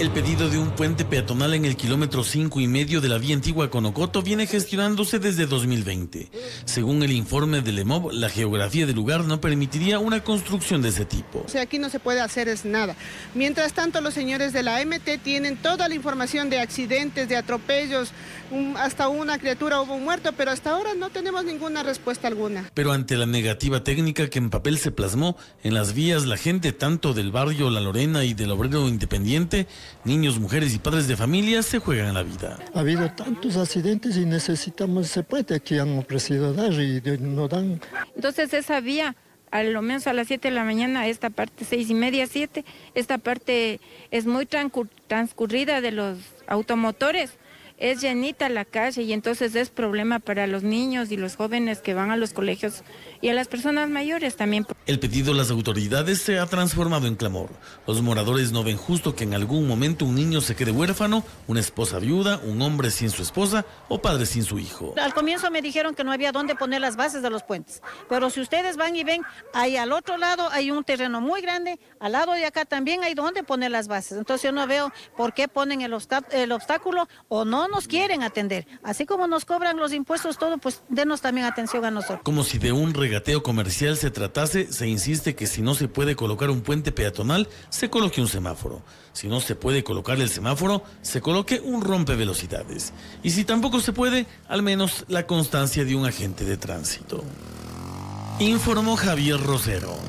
El pedido de un puente peatonal en el kilómetro 5 y medio de la vía antigua Conocoto viene gestionándose desde 2020. Según el informe del EMOB, la geografía del lugar no permitiría una construcción de ese tipo. sea, aquí no se puede hacer es nada. Mientras tanto, los señores de la MT tienen toda la información de accidentes, de atropellos, hasta una criatura hubo un muerto, pero hasta ahora no tenemos ninguna respuesta alguna. Pero ante la negativa técnica que en papel se plasmó, en las vías la gente tanto del barrio La Lorena y del obrero independiente Niños, mujeres y padres de familia se juegan la vida. Ha habido tantos accidentes y necesitamos ese puente que han ofrecido dar y no dan. Entonces esa vía, a lo menos a las 7 de la mañana, esta parte, 6 y media, 7, esta parte es muy transcurrida de los automotores es llenita la calle y entonces es problema para los niños y los jóvenes que van a los colegios y a las personas mayores también. El pedido de las autoridades se ha transformado en clamor. Los moradores no ven justo que en algún momento un niño se quede huérfano, una esposa viuda, un hombre sin su esposa o padre sin su hijo. Al comienzo me dijeron que no había dónde poner las bases de los puentes, pero si ustedes van y ven, ahí al otro lado hay un terreno muy grande, al lado de acá también hay dónde poner las bases. Entonces yo no veo por qué ponen el, el obstáculo o no nos quieren atender. Así como nos cobran los impuestos, todo, pues denos también atención a nosotros. Como si de un regateo comercial se tratase, se insiste que si no se puede colocar un puente peatonal, se coloque un semáforo. Si no se puede colocar el semáforo, se coloque un rompe Y si tampoco se puede, al menos la constancia de un agente de tránsito. Informó Javier Rosero.